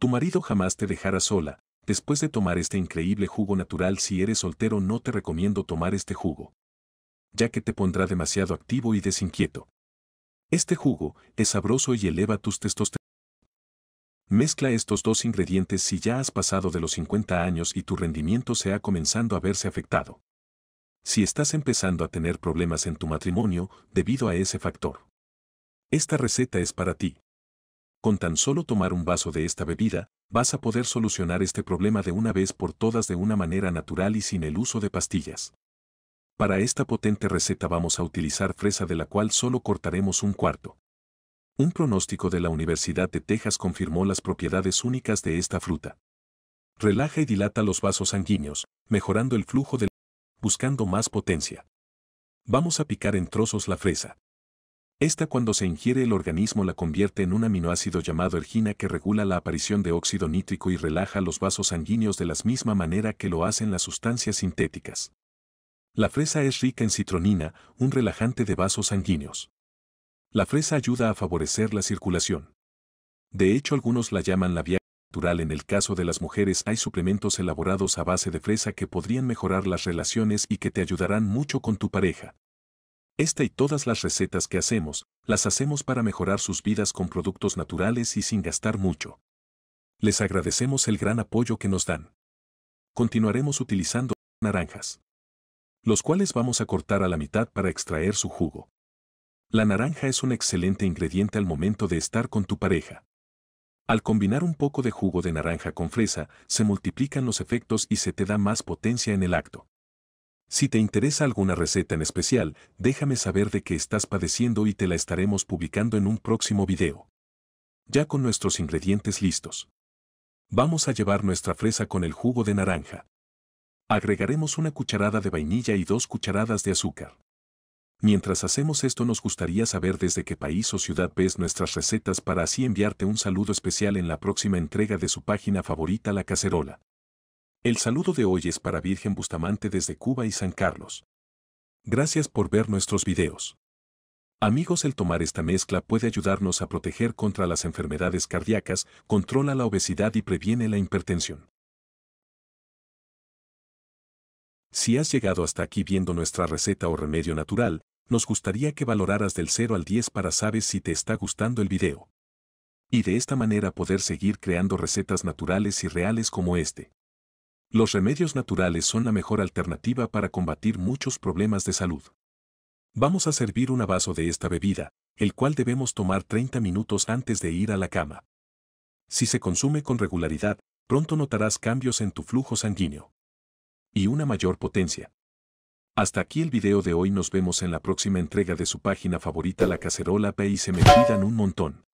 Tu marido jamás te dejará sola, después de tomar este increíble jugo natural si eres soltero no te recomiendo tomar este jugo, ya que te pondrá demasiado activo y desinquieto. Este jugo es sabroso y eleva tus testosterona. Mezcla estos dos ingredientes si ya has pasado de los 50 años y tu rendimiento se ha comenzando a verse afectado. Si estás empezando a tener problemas en tu matrimonio debido a ese factor. Esta receta es para ti. Con tan solo tomar un vaso de esta bebida, vas a poder solucionar este problema de una vez por todas de una manera natural y sin el uso de pastillas. Para esta potente receta vamos a utilizar fresa de la cual solo cortaremos un cuarto. Un pronóstico de la Universidad de Texas confirmó las propiedades únicas de esta fruta. Relaja y dilata los vasos sanguíneos, mejorando el flujo del buscando más potencia. Vamos a picar en trozos la fresa. Esta cuando se ingiere el organismo la convierte en un aminoácido llamado ergina que regula la aparición de óxido nítrico y relaja los vasos sanguíneos de la misma manera que lo hacen las sustancias sintéticas. La fresa es rica en citronina, un relajante de vasos sanguíneos. La fresa ayuda a favorecer la circulación. De hecho, algunos la llaman la vía natural. En el caso de las mujeres, hay suplementos elaborados a base de fresa que podrían mejorar las relaciones y que te ayudarán mucho con tu pareja. Esta y todas las recetas que hacemos, las hacemos para mejorar sus vidas con productos naturales y sin gastar mucho. Les agradecemos el gran apoyo que nos dan. Continuaremos utilizando naranjas, los cuales vamos a cortar a la mitad para extraer su jugo. La naranja es un excelente ingrediente al momento de estar con tu pareja. Al combinar un poco de jugo de naranja con fresa, se multiplican los efectos y se te da más potencia en el acto. Si te interesa alguna receta en especial, déjame saber de qué estás padeciendo y te la estaremos publicando en un próximo video. Ya con nuestros ingredientes listos. Vamos a llevar nuestra fresa con el jugo de naranja. Agregaremos una cucharada de vainilla y dos cucharadas de azúcar. Mientras hacemos esto nos gustaría saber desde qué país o ciudad ves nuestras recetas para así enviarte un saludo especial en la próxima entrega de su página favorita La Cacerola. El saludo de hoy es para Virgen Bustamante desde Cuba y San Carlos. Gracias por ver nuestros videos. Amigos, el tomar esta mezcla puede ayudarnos a proteger contra las enfermedades cardíacas, controla la obesidad y previene la hipertensión. Si has llegado hasta aquí viendo nuestra receta o remedio natural, nos gustaría que valoraras del 0 al 10 para saber si te está gustando el video. Y de esta manera poder seguir creando recetas naturales y reales como este. Los remedios naturales son la mejor alternativa para combatir muchos problemas de salud. Vamos a servir un vaso de esta bebida, el cual debemos tomar 30 minutos antes de ir a la cama. Si se consume con regularidad, pronto notarás cambios en tu flujo sanguíneo. Y una mayor potencia. Hasta aquí el video de hoy nos vemos en la próxima entrega de su página favorita La Cacerola P y se me cuidan un montón.